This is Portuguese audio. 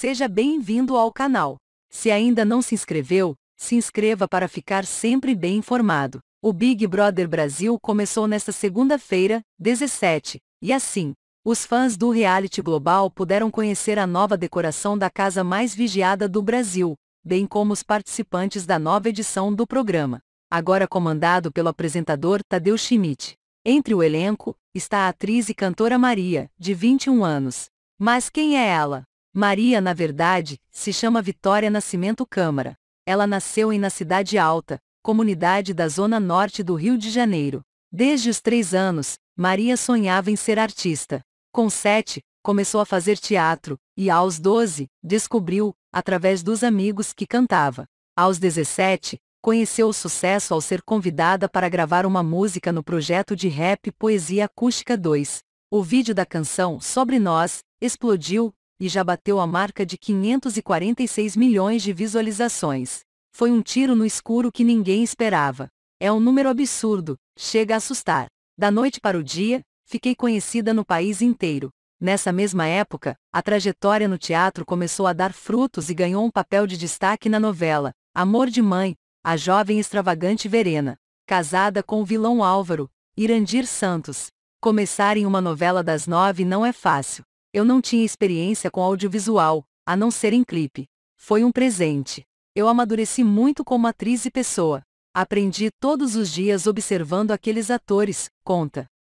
Seja bem-vindo ao canal. Se ainda não se inscreveu, se inscreva para ficar sempre bem informado. O Big Brother Brasil começou nesta segunda-feira, 17, e assim, os fãs do reality global puderam conhecer a nova decoração da casa mais vigiada do Brasil, bem como os participantes da nova edição do programa, agora comandado pelo apresentador Tadeu Schmidt. Entre o elenco, está a atriz e cantora Maria, de 21 anos. Mas quem é ela? Maria, na verdade, se chama Vitória Nascimento Câmara. Ela nasceu em na Cidade Alta, comunidade da zona norte do Rio de Janeiro. Desde os três anos, Maria sonhava em ser artista. Com sete, começou a fazer teatro, e aos doze, descobriu, através dos amigos que cantava. Aos dezessete, conheceu o sucesso ao ser convidada para gravar uma música no projeto de rap Poesia Acústica 2. O vídeo da canção Sobre Nós explodiu e já bateu a marca de 546 milhões de visualizações. Foi um tiro no escuro que ninguém esperava. É um número absurdo, chega a assustar. Da noite para o dia, fiquei conhecida no país inteiro. Nessa mesma época, a trajetória no teatro começou a dar frutos e ganhou um papel de destaque na novela Amor de Mãe, a jovem extravagante Verena, casada com o vilão Álvaro, Irandir Santos. Começar em uma novela das nove não é fácil. Eu não tinha experiência com audiovisual, a não ser em clipe. Foi um presente. Eu amadureci muito como atriz e pessoa. Aprendi todos os dias observando aqueles atores, conta.